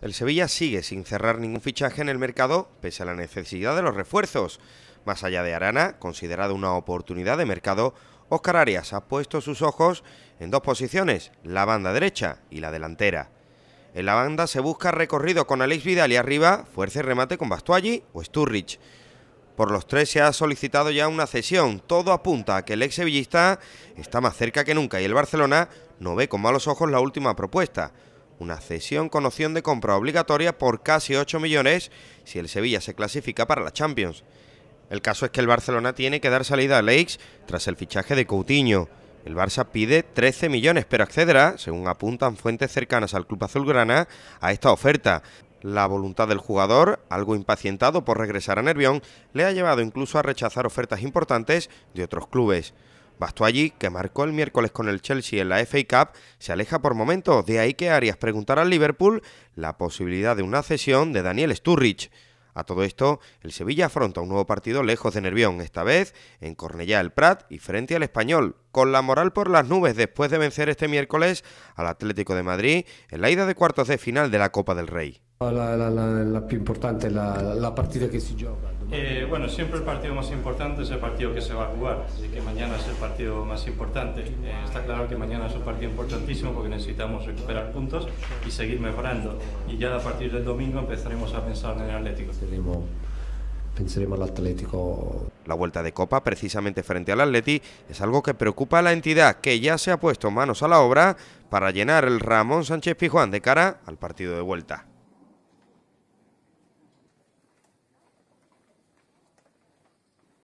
El Sevilla sigue sin cerrar ningún fichaje en el mercado, pese a la necesidad de los refuerzos. Más allá de Arana, considerado una oportunidad de mercado, Óscar Arias ha puesto sus ojos en dos posiciones, la banda derecha y la delantera. En la banda se busca recorrido con Alex Vidal y arriba, fuerza y remate con Bastuaggi o Sturridge. Por los tres se ha solicitado ya una cesión. Todo apunta a que el ex sevillista está más cerca que nunca y el Barcelona no ve con malos ojos la última propuesta una cesión con opción de compra obligatoria por casi 8 millones si el Sevilla se clasifica para la Champions. El caso es que el Barcelona tiene que dar salida a Leix tras el fichaje de Coutinho. El Barça pide 13 millones, pero accederá, según apuntan fuentes cercanas al club azulgrana, a esta oferta. La voluntad del jugador, algo impacientado por regresar a Nervión, le ha llevado incluso a rechazar ofertas importantes de otros clubes. Bastó allí que marcó el miércoles con el Chelsea en la FA Cup, se aleja por momentos, de ahí que Arias preguntara al Liverpool la posibilidad de una cesión de Daniel Sturridge. A todo esto, el Sevilla afronta un nuevo partido lejos de Nervión, esta vez en Cornellá el Prat y frente al Español, con la moral por las nubes después de vencer este miércoles al Atlético de Madrid en la ida de cuartos de final de la Copa del Rey. La, la, la, la, importante la, partida que se juega. Eh, bueno, siempre el partido más importante es el partido que se va a jugar, así que mañana es el partido más importante. Eh, está claro que mañana es un partido importantísimo porque necesitamos recuperar puntos y seguir mejorando. Y ya a partir del domingo empezaremos a pensar en el Atlético. Pensaremos pensaremos al Atlético. La vuelta de Copa, precisamente frente al Atleti, es algo que preocupa a la entidad que ya se ha puesto manos a la obra para llenar el Ramón Sánchez Pijuán de cara al partido de vuelta.